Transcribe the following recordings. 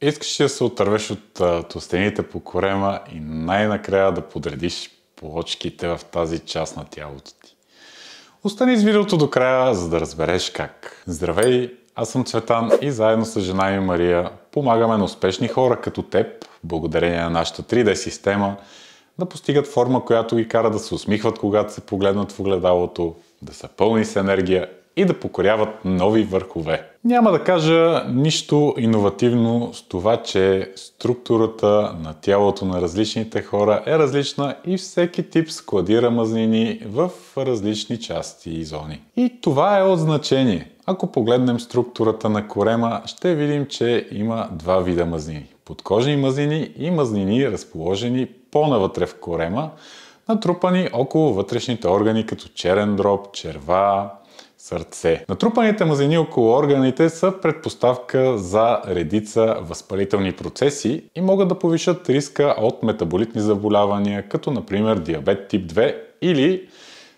Искаш да се отървеш от тостените по корема и най-накрая да подредиш плочките в тази част на тялото ти. Остани с видеото до края, за да разбереш как. Здравей, аз съм Цветан и заедно с жена ми Мария помагаме на успешни хора като теб, благодарение на нашата 3D система, да постигат форма, която ги кара да се усмихват, когато се погледнат в огледалото, да са пълни с енергия и да покоряват нови върхове. Няма да кажа нищо иновативно с това, че структурата на тялото на различните хора е различна и всеки тип складира мазнини в различни части и зони. И това е от значение. Ако погледнем структурата на корема, ще видим, че има два вида мазнини. Подкожни мазнини и мазнини, разположени по-навътре в корема, натрупани около вътрешните органи, като черен дроб, черва, сърце. Натрупаните мазнини около органите са предпоставка за редица възпалителни процеси и могат да повишат риска от метаболитни заболявания, като например диабет тип 2 или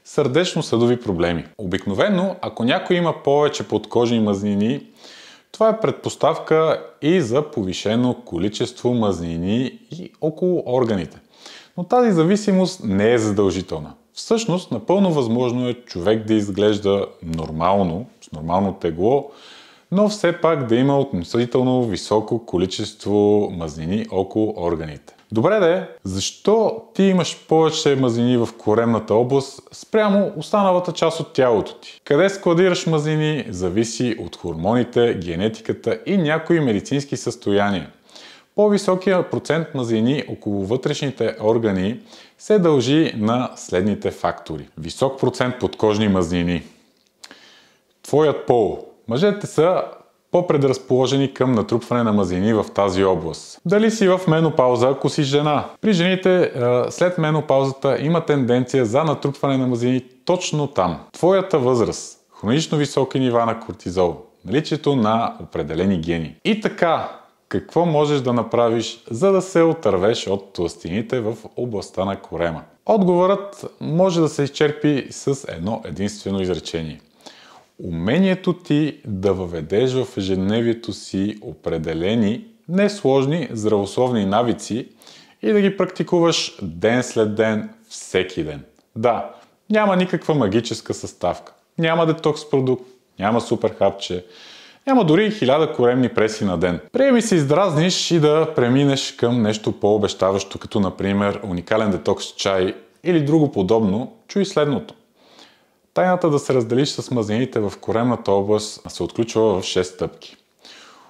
сърдечно-съдови проблеми. Обикновено, ако някой има повече подкожни мазнини, това е предпоставка и за повишено количество мазнини и около органите. Но тази зависимост не е задължителна. Всъщност, напълно възможно е човек да изглежда нормално, с нормално тегло, но все пак да има относително високо количество мазнини около органите. Добре де, защо ти имаш повече мазнини в коремната област спрямо останалата част от тялото ти? Къде складираш мазнини зависи от хормоните, генетиката и някои медицински състояния. По-високия процент мазнини около вътрешните органи се дължи на следните фактори. Висок процент подкожни мазнини. Твоят пол. Мъжете са по-предразположени към натрупване на мазнини в тази област. Дали си в менопауза, ако си жена? При жените е, след менопаузата има тенденция за натрупване на мазнини точно там. Твоята възраст, хронично високи нива на кортизол, наличието на определени гени. И така, какво можеш да направиш, за да се отървеш от тластините в областта на корема? Отговорът може да се изчерпи с едно единствено изречение. Умението ти да въведеш в ежедневието си определени, несложни, здравословни навици и да ги практикуваш ден след ден, всеки ден. Да, няма никаква магическа съставка. Няма детокс продукт, няма супер хапче, няма дори хиляда коремни преси на ден. Приеми се издразниш и да преминеш към нещо по-обещаващо, като например уникален детокс чай или друго подобно, чуй следното. Тайната да се разделиш с мазнините в коремната област се отключва в 6 стъпки.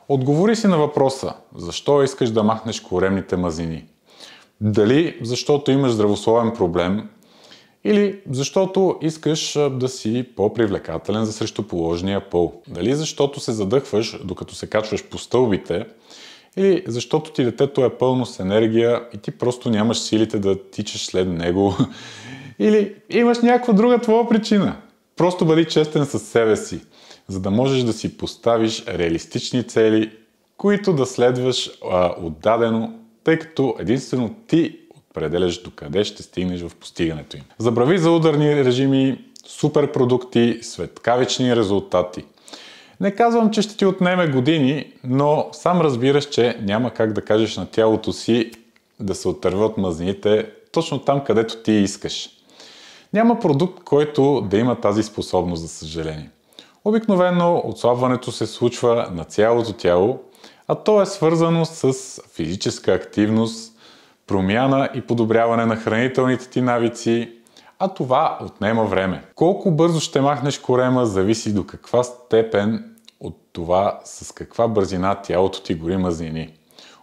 Отговори си на въпроса, защо искаш да махнеш коремните мазнини? Дали защото имаш здравословен проблем или защото искаш да си по-привлекателен за срещу положния пол. Дали защото се задъхваш, докато се качваш по стълбите, или защото ти детето е пълно с енергия и ти просто нямаш силите да тичаш след него. Или имаш някаква друга твоя причина. Просто бъди честен със себе си, за да можеш да си поставиш реалистични цели, които да следваш а, отдадено, тъй като единствено ти определяш къде ще стигнеш в постигането им. Забрави за ударни режими, супер продукти, светкавични резултати. Не казвам, че ще ти отнеме години, но сам разбираш, че няма как да кажеш на тялото си да се отърва от мазнините точно там, където ти искаш. Няма продукт, който да има тази способност, за съжаление. Обикновено отслабването се случва на цялото тяло, а то е свързано с физическа активност, промяна и подобряване на хранителните ти навици, а това отнема време. Колко бързо ще махнеш корема зависи до каква степен от това с каква бързина тялото ти гори мазнини.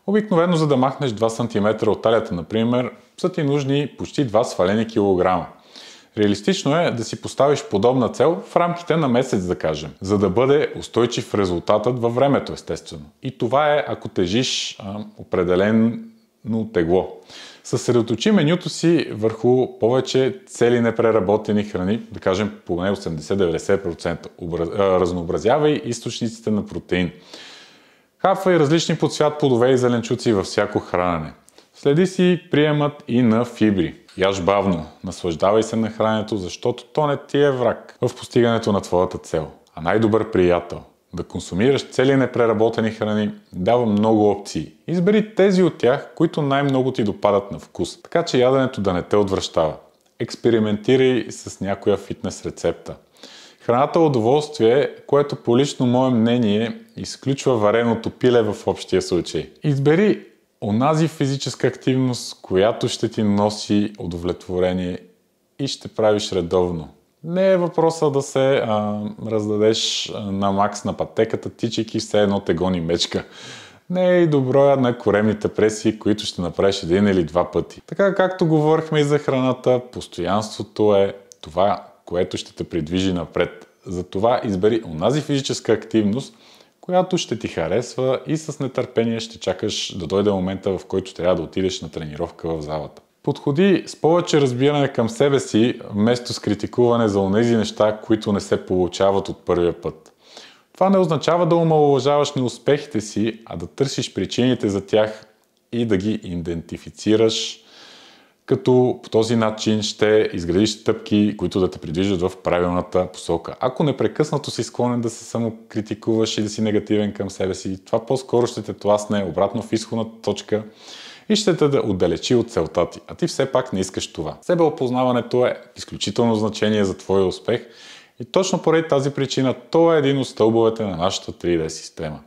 Обикновено за да махнеш 2 см от талията, например, са ти нужни почти 2 свалени килограма. Реалистично е да си поставиш подобна цел в рамките на месец, да кажем, за да бъде устойчив резултатът във времето, естествено. И това е ако тежиш а, определен но тегло. Съсредоточи менюто си върху повече цели непреработени храни, да кажем поне 80-90%. Разнообразявай източниците на протеин. Хапвай различни по цвят плодове и зеленчуци във всяко хранене. Следи си приемат и на фибри. Яж бавно, наслаждавай се на храненето, защото то не ти е враг в постигането на твоята цел, а най-добър приятел – да консумираш цели непреработени храни дава много опции. Избери тези от тях, които най-много ти допадат на вкус, така че яденето да не те отвръщава. Експериментирай с някоя фитнес рецепта. Храната е удоволствие, което по лично мое мнение изключва вареното пиле в общия случай. Избери онази физическа активност, която ще ти носи удовлетворение и ще правиш редовно. Не е въпроса да се а, раздадеш на макс на пътеката, тичайки все едно те гони мечка. Не е и доброя на коремните преси, които ще направиш един или два пъти. Така както говорихме и за храната, постоянството е това, което ще те придвижи напред. Затова избери онази физическа активност, която ще ти харесва и с нетърпение ще чакаш да дойде момента, в който трябва да отидеш на тренировка в залата. Подходи с повече разбиране към себе си, вместо с критикуване за онези неща, които не се получават от първия път. Това не означава да омалуважаваш неуспехите си, а да търсиш причините за тях и да ги идентифицираш, като по този начин ще изградиш стъпки, които да те придвижат в правилната посока. Ако непрекъснато си склонен да се самокритикуваш и да си негативен към себе си, това по-скоро ще те тласне обратно в изходната точка – и ще те да отдалечи от целта ти, а ти все пак не искаш това. Себеопознаването е изключително значение за твоя успех и точно поради тази причина то е един от стълбовете на нашата 3D система.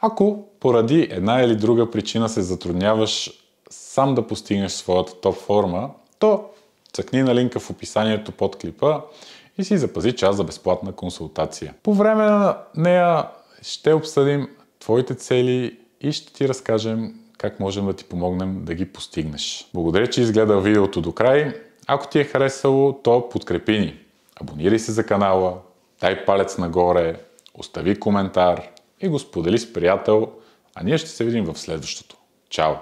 Ако поради една или друга причина се затрудняваш сам да постигнеш своята топ форма, то цъкни на линка в описанието под клипа и си запази час за безплатна консултация. По време на нея ще обсъдим твоите цели и ще ти разкажем как можем да ти помогнем да ги постигнеш. Благодаря, че изгледа видеото до край. Ако ти е харесало, то подкрепи ни. Абонирай се за канала, дай палец нагоре, остави коментар и го сподели с приятел, а ние ще се видим в следващото. Чао!